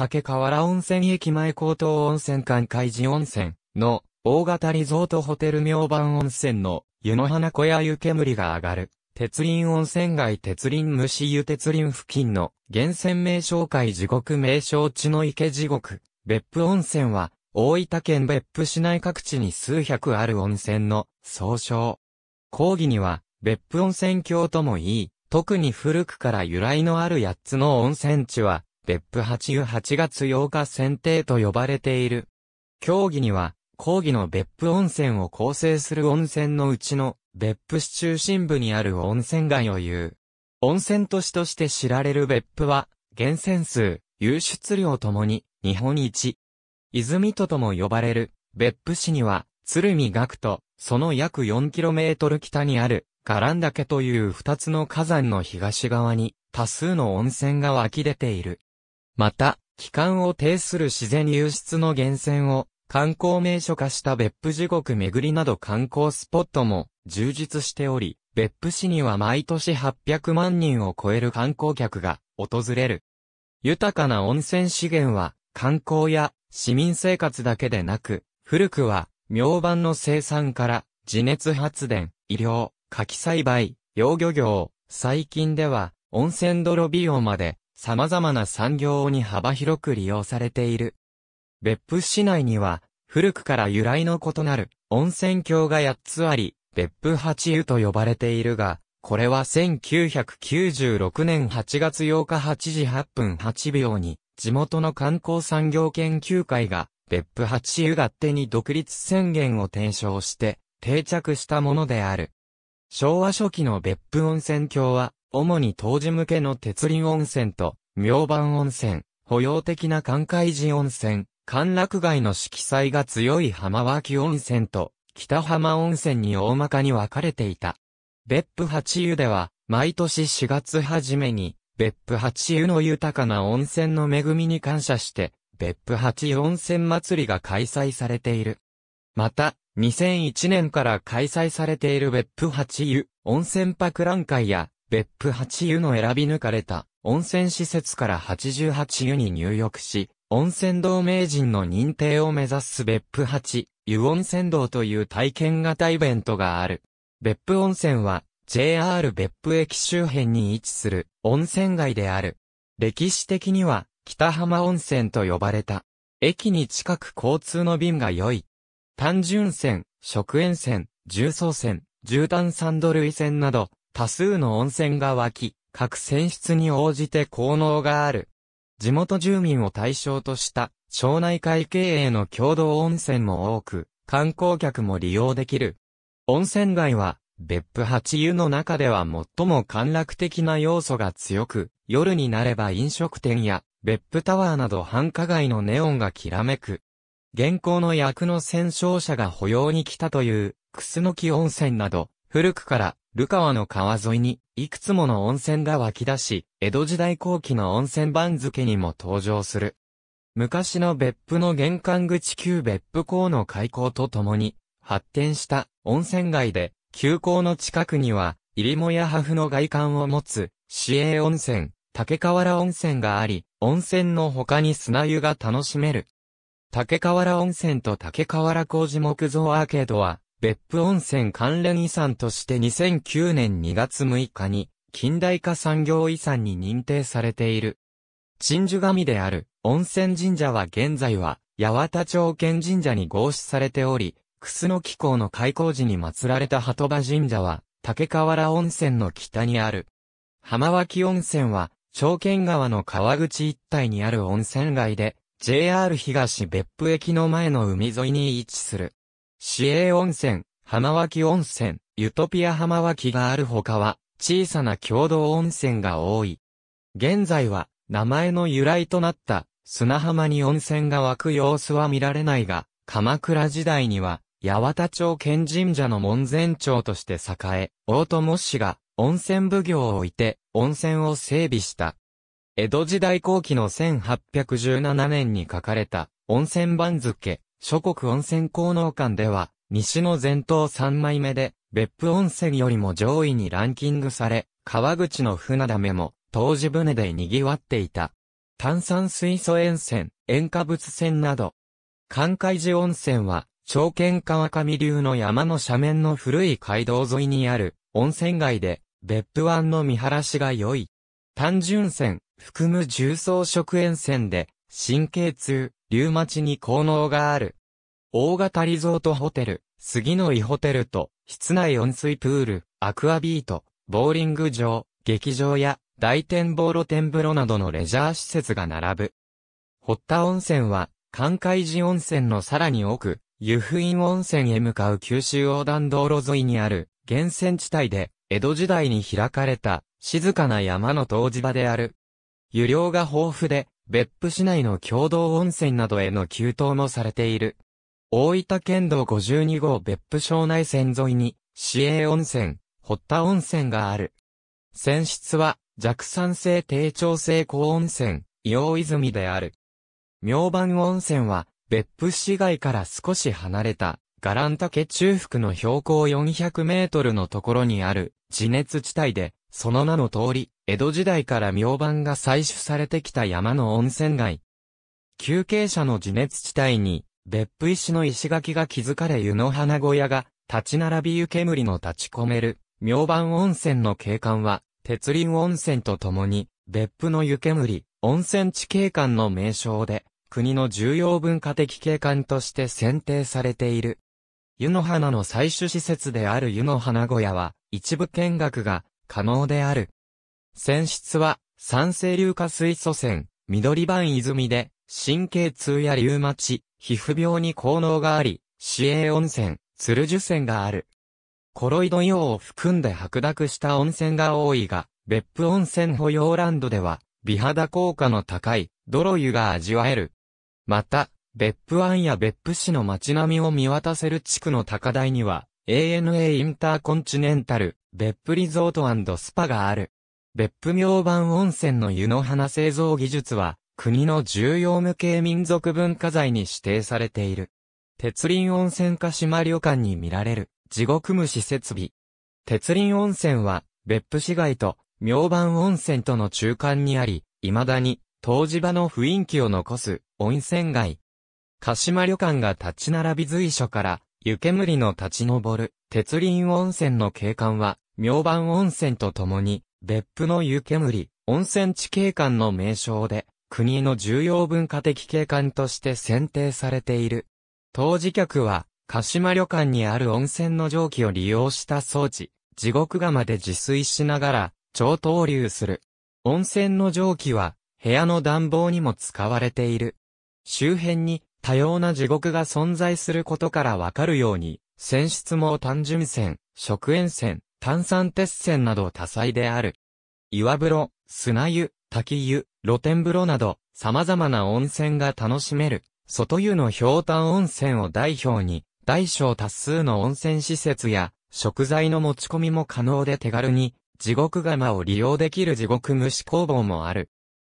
竹河原温泉駅前高等温泉館海寺温泉の大型リゾートホテル明晩温泉の湯の花小屋湯煙が上がる。鉄林温泉街鉄林虫湯鉄林付近の源泉名称会地獄名称地の池地獄。別府温泉は大分県別府市内各地に数百ある温泉の総称。講義には別府温泉郷ともいい、特に古くから由来のある8つの温泉地は別府八湯8月8日選定と呼ばれている。競技には、講義の別府温泉を構成する温泉のうちの、別府市中心部にある温泉街を言う。温泉都市として知られる別府は、源泉数、湧出量ともに、日本一。泉都とも呼ばれる、別府市には、鶴見岳と、その約 4km 北にある、ガラン岳という二つの火山の東側に、多数の温泉が湧き出ている。また、帰還を呈する自然流出の源泉を観光名所化した別府地獄巡りなど観光スポットも充実しており、別府市には毎年800万人を超える観光客が訪れる。豊かな温泉資源は観光や市民生活だけでなく、古くは明板の生産から地熱発電、医療、柿栽培、養魚業、最近では温泉泥美容まで様々な産業に幅広く利用されている。別府市内には、古くから由来の異なる温泉郷が8つあり、別府八湯と呼ばれているが、これは1996年8月8日8時8分8秒に、地元の観光産業研究会が、別府八湯勝手に独立宣言を提唱して、定着したものである。昭和初期の別府温泉郷は、主に当時向けの鉄林温泉と、明晩温泉、保養的な関海寺温泉、歓楽街の色彩が強い浜脇温泉と、北浜温泉に大まかに分かれていた。別府八湯では、毎年4月初めに、別府八湯の豊かな温泉の恵みに感謝して、別府八温泉祭りが開催されている。また、2001年から開催されている別府八湯温泉博覧会や別府8湯の選び抜かれた温泉施設から88湯に入浴し、温泉同名人の認定を目指す別府8湯温泉道という体験型イベントがある。別府温泉は JR 別府駅周辺に位置する温泉街である。歴史的には北浜温泉と呼ばれた。駅に近く交通の便が良い。単純線、食塩線、重曹線、絨毯サンド類線など、多数の温泉が湧き、各泉質に応じて効能がある。地元住民を対象とした町内会経営の共同温泉も多く、観光客も利用できる。温泉街は、別府八湯の中では最も陥落的な要素が強く、夜になれば飲食店や別府タワーなど繁華街のネオンがきらめく。現行の役の戦勝者が保養に来たという、楠ス温泉など、古くから、ルカワの川沿いに、いくつもの温泉が湧き出し、江戸時代後期の温泉番付にも登場する。昔の別府の玄関口旧別府港の開港とともに、発展した温泉街で、旧港の近くには、入母や破風の外観を持つ、市営温泉、竹瓦温泉があり、温泉の他に砂湯が楽しめる。竹瓦温泉と竹瓦工事木造アーケードは、別府温泉関連遺産として2009年2月6日に近代化産業遺産に認定されている。鎮守神である温泉神社は現在は八幡町県神社に合祀されており、楠木港の開港時に祀られた鳩場神社は竹河原温泉の北にある。浜脇温泉は長県川の川口一帯にある温泉街で JR 東別府駅の前の海沿いに位置する。市営温泉、浜脇温泉、ユトピア浜脇があるほかは、小さな共同温泉が多い。現在は、名前の由来となった、砂浜に温泉が湧く様子は見られないが、鎌倉時代には、八幡町県神社の門前町として栄え、大友氏が温泉奉行を置いて温泉を整備した。江戸時代後期の1817年に書かれた温泉番付、諸国温泉効能館では、西の前頭3枚目で、別府温泉よりも上位にランキングされ、川口の船だめも、当時船で賑わっていた。炭酸水素沿線、塩化物線など。関海寺温泉は、長剣川上流の山の斜面の古い街道沿いにある、温泉街で、別府湾の見晴らしが良い。単純線、含む重層食塩線で、神経痛、リュウマチに効能がある。大型リゾートホテル、杉の井ホテルと、室内温水プール、アクアビート、ボーリング場、劇場や、大展望露天風呂などのレジャー施設が並ぶ。堀田温泉は、関海寺温泉のさらに奥、湯布院温泉へ向かう九州横断道路沿いにある、源泉地帯で、江戸時代に開かれた、静かな山の湯治場である。湯量が豊富で、別府市内の共同温泉などへの給湯もされている。大分県道52号別府省内線沿いに、市営温泉、堀田温泉がある。泉質は、弱酸性低調性高温泉、伊黄泉である。明晩温泉は、別府市街から少し離れた、ガラン岳中腹の標高400メートルのところにある、地熱地帯で、その名の通り、江戸時代から明板が採取されてきた山の温泉街。休憩者の地熱地帯に、別府石の石垣が築かれ湯の花小屋が、立ち並び湯煙の立ち込める、明板温泉の景観は、鉄林温泉とともに、別府の湯煙、温泉地景観の名称で、国の重要文化的景観として選定されている。湯の花の採取施設である湯の花小屋は、一部見学が可能である。泉質は、酸性硫化水素泉、緑版泉で、神経痛やリウマチ、皮膚病に効能があり、市営温泉、鶴樹泉がある。コロイド用を含んで白濁した温泉が多いが、別府温泉保養ランドでは、美肌効果の高い、泥湯が味わえる。また、別府湾や別府市の街並みを見渡せる地区の高台には、ANA インターコンチネンタル、別府リゾートスパがある。別府明晩温泉の湯の花製造技術は、国の重要無形民族文化財に指定されている。鉄林温泉鹿島旅館に見られる、地獄虫設備。鉄林温泉は、別府市街と、明晩温泉との中間にあり、未だに、湯治場の雰囲気を残す、温泉街。鹿島旅館が立ち並び随所から、湯煙の立ち上る、鉄林温泉の景観は、明晩温泉とともに、別府の湯煙、温泉地景観の名称で、国の重要文化的景観として選定されている。当時客は、鹿島旅館にある温泉の蒸気を利用した装置、地獄釜で自炊しながら、超投流する。温泉の蒸気は、部屋の暖房にも使われている。周辺に、多様な地獄が存在することからわかるように、泉質も単純泉、食塩泉、炭酸鉄線など多彩である。岩風呂、砂湯、滝湯、露天風呂など、様々な温泉が楽しめる、外湯の氷炭温泉を代表に、大小多数の温泉施設や、食材の持ち込みも可能で手軽に、地獄釜を利用できる地獄蒸し工房もある。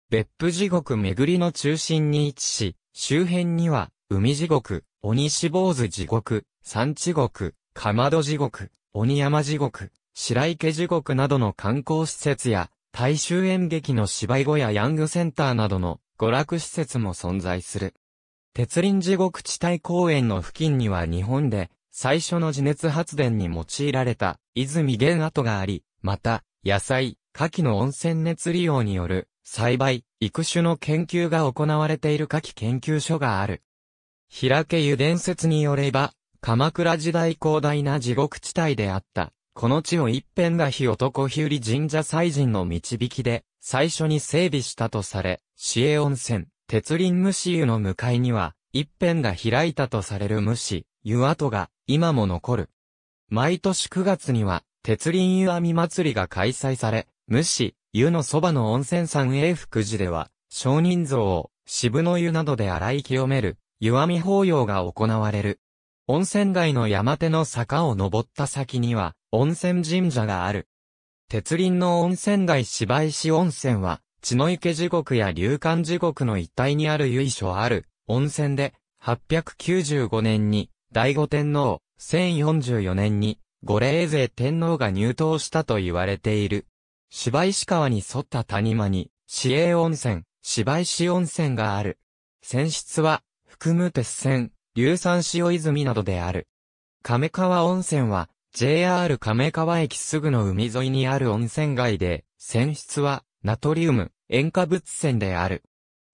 別府地獄巡りの中心に位置し、周辺には、海地獄、鬼死坊主地獄、山地獄、かまど地獄、鬼山地獄、白池地獄などの観光施設や、大衆演劇の芝居小屋ヤングセンターなどの娯楽施設も存在する。鉄林地獄地帯公園の付近には日本で最初の地熱発電に用いられた泉源跡があり、また野菜、牡蠣の温泉熱利用による栽培、育種の研究が行われている牡蠣研究所がある。平家湯伝説によれば、鎌倉時代広大な地獄地帯であった。この地を一辺が日男日売神社祭神の導きで、最初に整備したとされ、市営温泉、鉄林虫湯の向かいには、一辺が開いたとされる虫、湯跡が、今も残る。毎年9月には、鉄林湯網祭りが開催され、虫、湯のそばの温泉山永福寺では、少人像を、渋の湯などで洗い清める、湯網法要が行われる。温泉街の山手の坂を登った先には、温泉神社がある。鉄輪の温泉街芝石温泉は、血の池地獄や流漢地獄の一帯にある由緒ある温泉で、895年に醍醐天皇、1044年に五霊勢天皇が入党したと言われている。芝石川に沿った谷間に、市営温泉、芝石温泉がある。泉質は、含む鉄線、硫酸塩泉などである。亀川温泉は、JR 亀川駅すぐの海沿いにある温泉街で、泉質は、ナトリウム、塩化物泉である。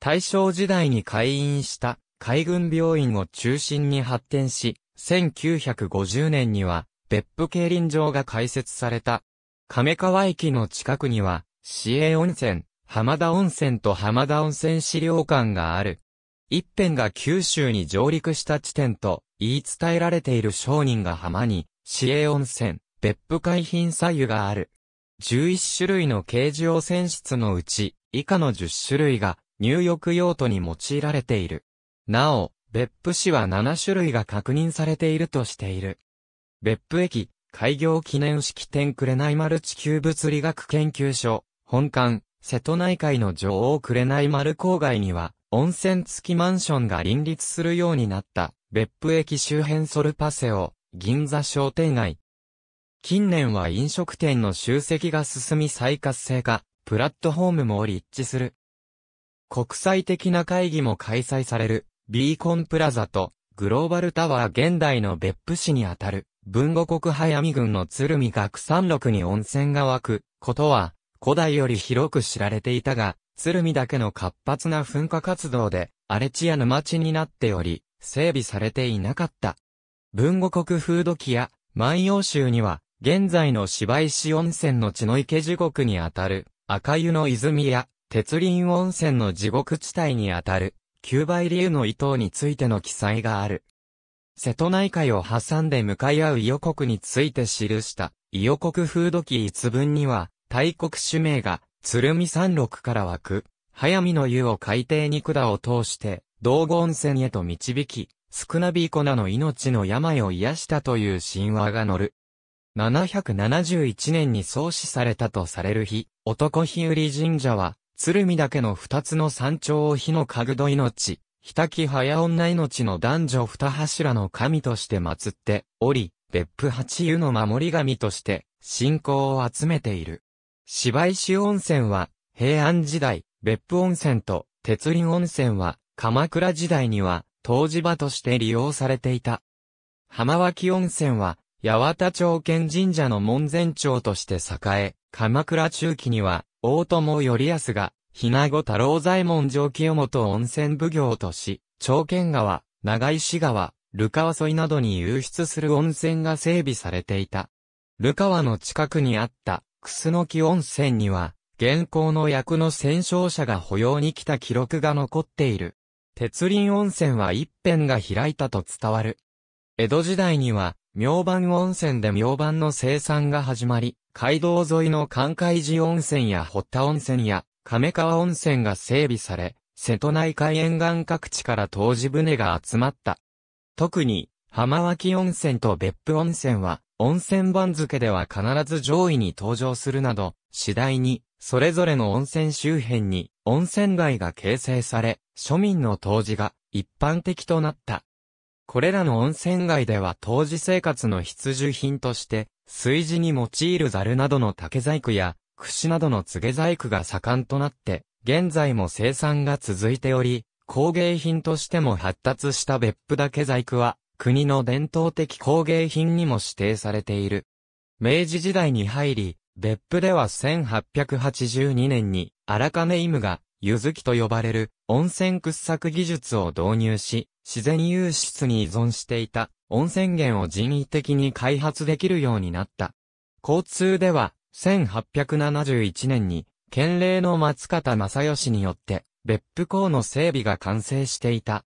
大正時代に開院した海軍病院を中心に発展し、1950年には別府競輪場が開設された。亀川駅の近くには、市営温泉、浜田温泉と浜田温泉資料館がある。一辺が九州に上陸した地点と言い伝えられている商人が浜に、市営温泉、別府海浜左右がある。11種類の軽自汚染室のうち、以下の10種類が入浴用途に用いられている。なお、別府市は7種類が確認されているとしている。別府駅、開業記念式典紅丸地球物理学研究所、本館、瀬戸内海の女王紅丸郊外には、温泉付きマンションが林立するようになった、別府駅周辺ソルパセオ、銀座商店街。近年は飲食店の集積が進み再活性化、プラットフォームも立地する。国際的な会議も開催される、ビーコンプラザと、グローバルタワー現代の別府市にあたる、文後国早見郡の鶴見岳山麓に温泉が湧く、ことは、古代より広く知られていたが、鶴見だけの活発な噴火活動で荒れ地や沼地になっており、整備されていなかった。文後国風土記や万葉集には、現在の芝石温泉の血の池地獄にあたる赤湯の泉や鉄林温泉の地獄地帯にあたる九倍流の伊藤についての記載がある。瀬戸内海を挟んで向かい合う伊予国について記した伊予国風土記一文には、大国主名が鶴見山麓から湧く、早見の湯を海底に管を通して、道後温泉へと導き、少なびビーの命の病を癒したという神話が載る。771年に創始されたとされる日、男日売神社は、鶴見岳の二つの山頂を火の角度命、日滝早女命の男女二柱の神として祀っており、別府八湯の守り神として信仰を集めている。芝石温泉は、平安時代、別府温泉と、鉄林温泉は、鎌倉時代には、湯治場として利用されていた。浜脇温泉は、八幡町県神社の門前町として栄え、鎌倉中期には、大友頼康が、名子太郎左衛門上清本温泉奉行とし、長県川、長石川、ルカワ沿いなどに流出する温泉が整備されていた。ルカワの近くにあった楠木温泉には、現行の役の戦勝者が保養に来た記録が残っている。鉄林温泉は一辺が開いたと伝わる。江戸時代には、明晩温泉で明晩の生産が始まり、街道沿いの寛海寺温泉や堀田温泉や亀川温泉が整備され、瀬戸内海沿岸各地から湯治船が集まった。特に、浜脇温泉と別府温泉は、温泉番付では必ず上位に登場するなど、次第に、それぞれの温泉周辺に、温泉街が形成され、庶民の当時が一般的となった。これらの温泉街では当時生活の必需品として、炊事に用いるザルなどの竹細工や、串などの継げ細工が盛んとなって、現在も生産が続いており、工芸品としても発達した別府竹細工は、国の伝統的工芸品にも指定されている。明治時代に入り、別府では1882年に荒金イムが湯月と呼ばれる温泉掘削技術を導入し、自然湧出に依存していた温泉源を人為的に開発できるようになった。交通では1871年に県令の松方正義によって別府港の整備が完成していた。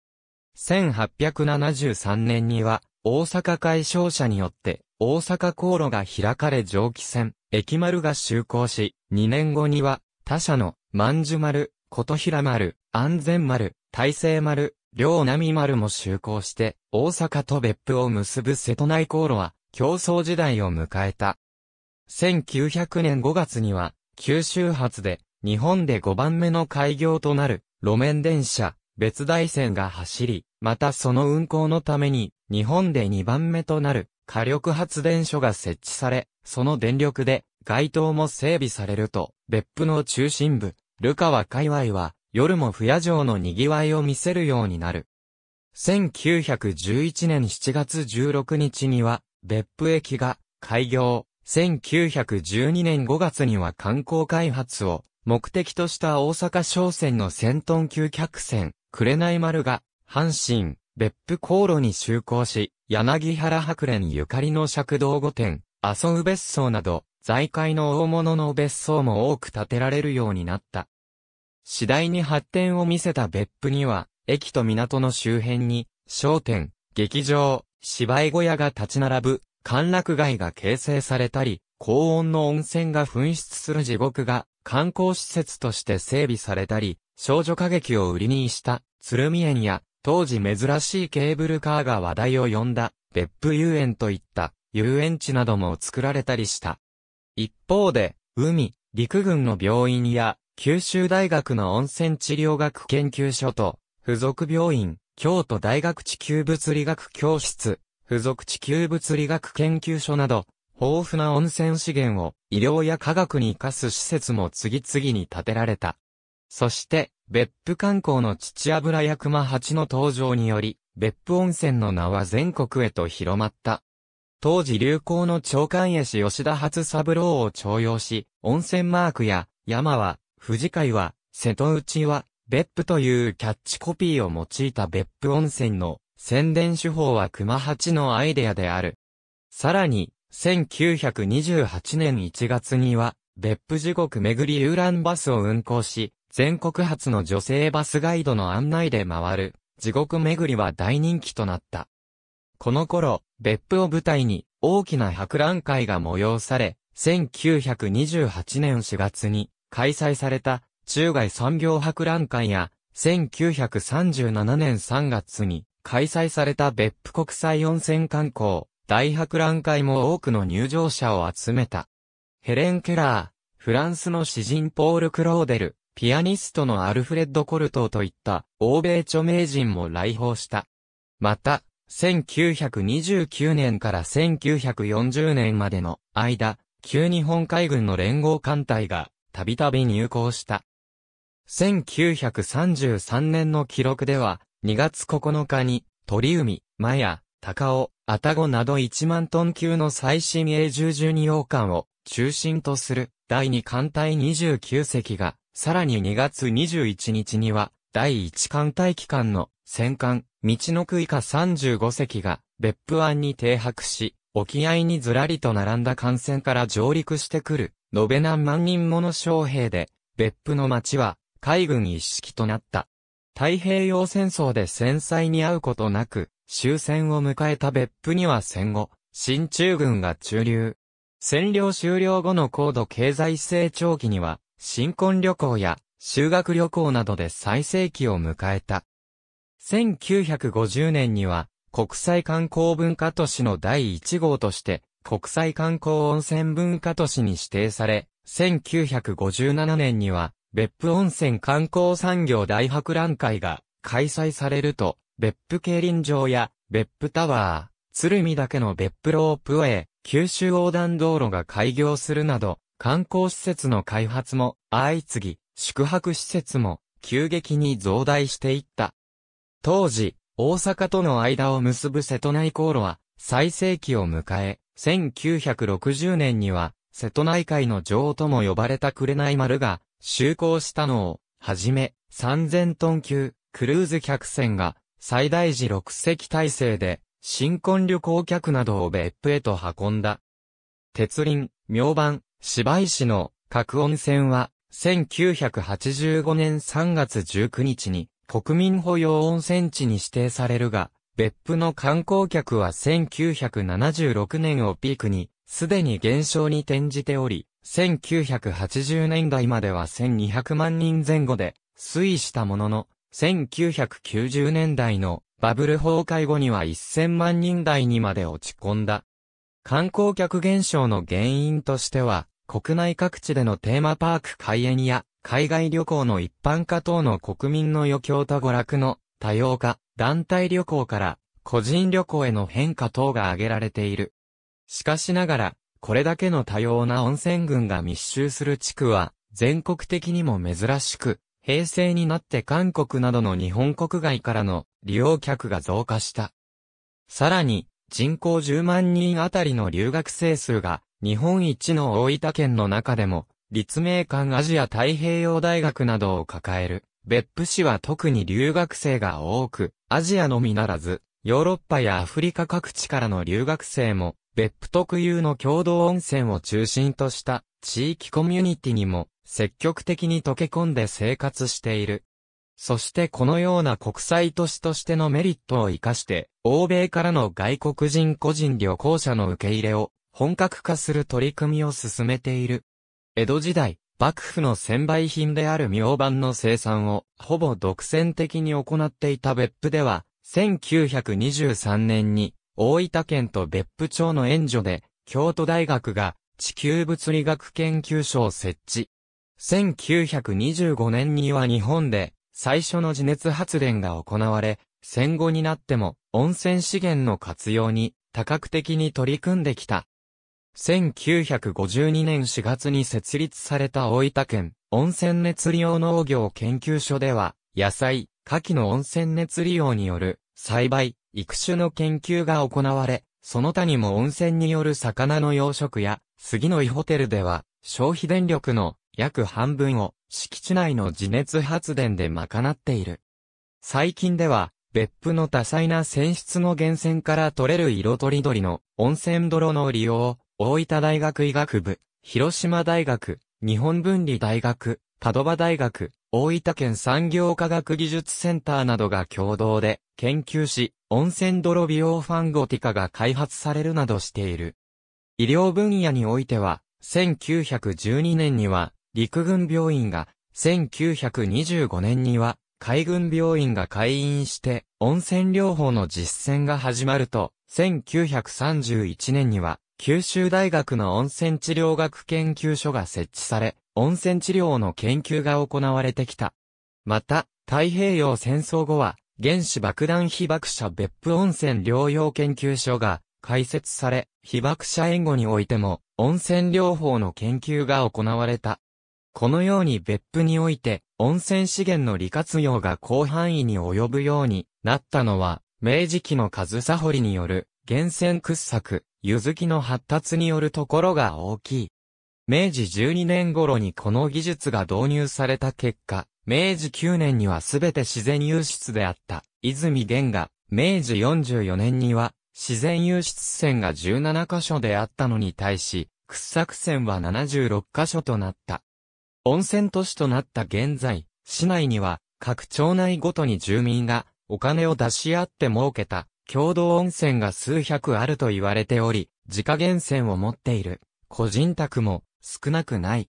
1873年には、大阪解商社によって、大阪航路が開かれ蒸気船、駅丸が就航し、2年後には、他社の、万寿丸、琴平丸、安全丸、大成丸、両波丸も就航して、大阪と別府を結ぶ瀬戸内航路は、競争時代を迎えた。1900年5月には、九州発で、日本で5番目の開業となる、路面電車、別大線が走り、またその運行のために、日本で2番目となる火力発電所が設置され、その電力で街灯も整備されると、別府の中心部、ルカワ界隈は、夜も不夜城の賑わいを見せるようになる。1911年7月16日には、別府駅が開業。1912年5月には観光開発を目的とした大阪商船の先頭級客船、紅丸が、阪神、別府航路に就航し、柳原白蓮ゆかりの釈道御殿、麻生別荘など、財界の大物の別荘も多く建てられるようになった。次第に発展を見せた別府には、駅と港の周辺に、商店、劇場、芝居小屋が立ち並ぶ、歓楽街が形成されたり、高温の温泉が噴出する地獄が観光施設として整備されたり、少女歌劇を売りにした、鶴見園や、当時珍しいケーブルカーが話題を呼んだ、別府遊園といった、遊園地なども作られたりした。一方で、海、陸軍の病院や、九州大学の温泉治療学研究所と、付属病院、京都大学地球物理学教室、付属地球物理学研究所など、豊富な温泉資源を医療や科学に活かす施設も次々に建てられた。そして、別府観光の父油や熊八の登場により、別府温泉の名は全国へと広まった。当時流行の長官絵師吉田初三郎を徴用し、温泉マークや、山は、富士海は、瀬戸内は、別府というキャッチコピーを用いた別府温泉の宣伝手法は熊八のアイデアである。さらに、1928年1月には、別府地獄巡り遊覧バスを運行し、全国初の女性バスガイドの案内で回る、地獄巡りは大人気となった。この頃、別府を舞台に大きな博覧会が催され、1928年4月に開催された中外産業博覧会や、1937年3月に開催された別府国際温泉観光、大博覧会も多くの入場者を集めた。ヘレン・ケラー、フランスの詩人ポール・クローデル、ピアニストのアルフレッド・コルトーといった欧米著名人も来訪した。また、1929年から1940年までの間、旧日本海軍の連合艦隊がたびたび入港した。1933年の記録では、2月9日に、鳥海、マヤ、高尾、アタゴなど1万トン級の最新鋭重2洋艦を中心とする第2艦隊29隻がさらに2月21日には、第1艦隊機関の戦艦、道の区以下35隻が、別府湾に停泊し、沖合にずらりと並んだ艦船から上陸してくる、延べ何万人もの将兵で、別府の町は、海軍一式となった。太平洋戦争で戦災に遭うことなく、終戦を迎えた別府には戦後、新中軍が駐留。占領終了後の高度経済成長期には、新婚旅行や修学旅行などで最盛期を迎えた。1950年には国際観光文化都市の第1号として国際観光温泉文化都市に指定され、1957年には別府温泉観光産業大博覧会が開催されると、別府競輪場や別府タワー、鶴見岳の別府ロープウェイ、九州横断道路が開業するなど、観光施設の開発も相次ぎ、宿泊施設も急激に増大していった。当時、大阪との間を結ぶ瀬戸内航路は最盛期を迎え、1960年には瀬戸内海の女王とも呼ばれた紅丸が就航したのを、はじめ3000トン級クルーズ客船が最大時6隻体制で新婚旅行客などを別府へと運んだ。鉄輪、明板、芝居市の各温泉は、1985年3月19日に国民保養温泉地に指定されるが、別府の観光客は1976年をピークに、すでに減少に転じており、1980年代までは1200万人前後で推移したものの、1990年代のバブル崩壊後には1000万人台にまで落ち込んだ。観光客減少の原因としては、国内各地でのテーマパーク開園や、海外旅行の一般化等の国民の余興と娯楽の多様化、団体旅行から個人旅行への変化等が挙げられている。しかしながら、これだけの多様な温泉群が密集する地区は、全国的にも珍しく、平成になって韓国などの日本国外からの利用客が増加した。さらに、人口10万人あたりの留学生数が日本一の大分県の中でも、立命館アジア太平洋大学などを抱える、別府市は特に留学生が多く、アジアのみならず、ヨーロッパやアフリカ各地からの留学生も、別府特有の共同温泉を中心とした地域コミュニティにも積極的に溶け込んで生活している。そしてこのような国際都市としてのメリットを活かして、欧米からの外国人個人旅行者の受け入れを本格化する取り組みを進めている。江戸時代、幕府の専売品である明板の生産をほぼ独占的に行っていた別府では、1923年に大分県と別府町の援助で京都大学が地球物理学研究所を設置。1925年には日本で最初の地熱発電が行われ、戦後になっても温泉資源の活用に多角的に取り組んできた1952年4月に設立された大分県温泉熱利用農業研究所では、野菜、牡蠣の温泉熱利用による栽培、育種の研究が行われ、その他にも温泉による魚の養殖や、杉の井ホテルでは、消費電力の約半分を敷地内の地熱発電で賄っている。最近では、別府の多彩な泉質の源泉から取れる色とりどりの温泉泥の利用を大分大学医学部、広島大学、日本文理大学、門場大学、大分県産業科学技術センターなどが共同で研究し、温泉泥美容ファンゴティカが開発されるなどしている。医療分野においては、1912年には陸軍病院が、1925年には海軍病院が開院して温泉療法の実践が始まると、1931年には九州大学の温泉治療学研究所が設置され、温泉治療の研究が行われてきた。また、太平洋戦争後は、原子爆弾被爆者別府温泉療養研究所が開設され、被爆者援護においても、温泉療法の研究が行われた。このように別府において、温泉資源の利活用が広範囲に及ぶようになったのは、明治期の上総堀による源泉掘削、湯月きの発達によるところが大きい。明治12年頃にこの技術が導入された結果、明治9年にはすべて自然湧出であった泉源が、明治44年には自然湧出線が17箇所であったのに対し、掘削線は76箇所となった。温泉都市となった現在、市内には各町内ごとに住民がお金を出し合って設けた共同温泉が数百あると言われており、自家源泉を持っている、個人宅も少なくない。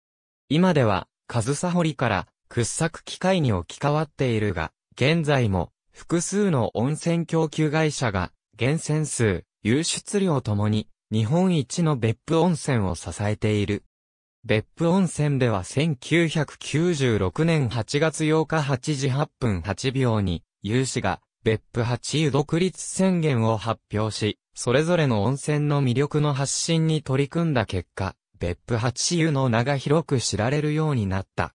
今では、上総堀から掘削機械に置き換わっているが、現在も複数の温泉供給会社が、源泉数、湧出量ともに、日本一の別府温泉を支えている。別府温泉では1996年8月8日8時8分8秒に、有志が別府八湯独立宣言を発表し、それぞれの温泉の魅力の発信に取り組んだ結果、別府八湯の名が広く知られるようになった。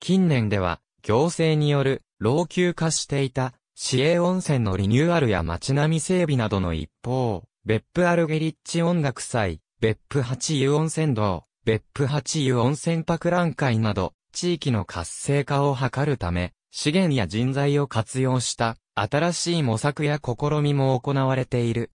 近年では、行政による老朽化していた市営温泉のリニューアルや街並み整備などの一方、別府アルゲリッチ音楽祭、別府八湯温泉道、別府八湯温泉博覧会など、地域の活性化を図るため、資源や人材を活用した新しい模索や試みも行われている。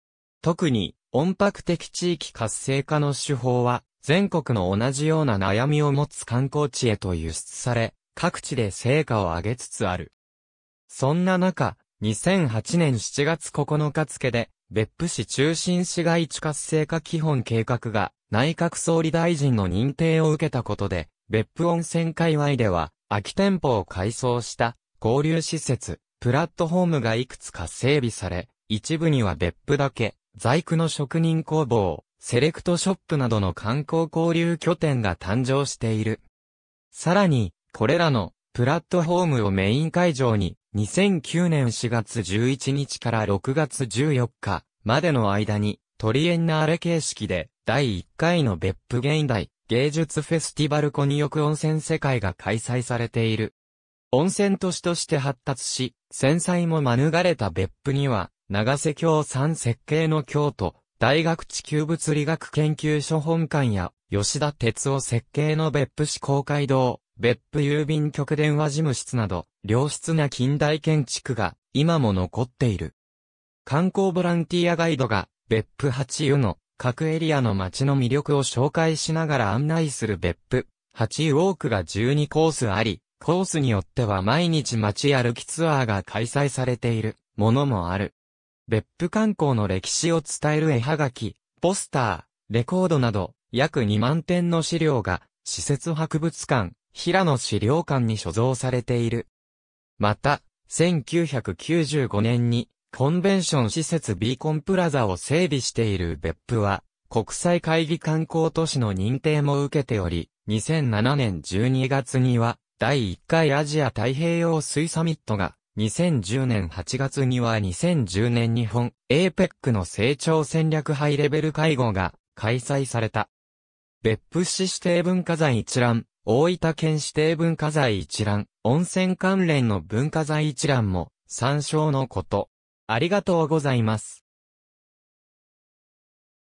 特に、音泊的地域活性化の手法は、全国の同じような悩みを持つ観光地へと輸出され、各地で成果を上げつつある。そんな中、2008年7月9日付で、別府市中心市街地活性化基本計画が内閣総理大臣の認定を受けたことで、別府温泉界隈では空き店舗を改装した交流施設、プラットフォームがいくつか整備され、一部には別府だけ、在庫の職人工房、セレクトショップなどの観光交流拠点が誕生している。さらに、これらのプラットフォームをメイン会場に、2009年4月11日から6月14日までの間に、トリエンナーレ形式で、第1回の別府現代芸術フェスティバルコニオク温泉世界が開催されている。温泉都市として発達し、戦災も免れた別府には、長瀬京山設計の京都、大学地球物理学研究所本館や、吉田哲夫設計の別府市公会堂、別府郵便局電話事務室など、良質な近代建築が今も残っている。観光ボランティアガイドが別府八湯の各エリアの街の魅力を紹介しながら案内する別府八湯ウォークが12コースあり、コースによっては毎日街歩きツアーが開催されているものもある。別府観光の歴史を伝える絵はがき、ポスター、レコードなど、約2万点の資料が、施設博物館、平野資料館に所蔵されている。また、1995年に、コンベンション施設ビーコンプラザを整備している別府は、国際会議観光都市の認定も受けており、2007年12月には、第1回アジア太平洋水サミットが、2010年8月には2010年日本 APEC の成長戦略ハイレベル会合が開催された。別府市指定文化財一覧、大分県指定文化財一覧、温泉関連の文化財一覧も参照のこと。ありがとうございます。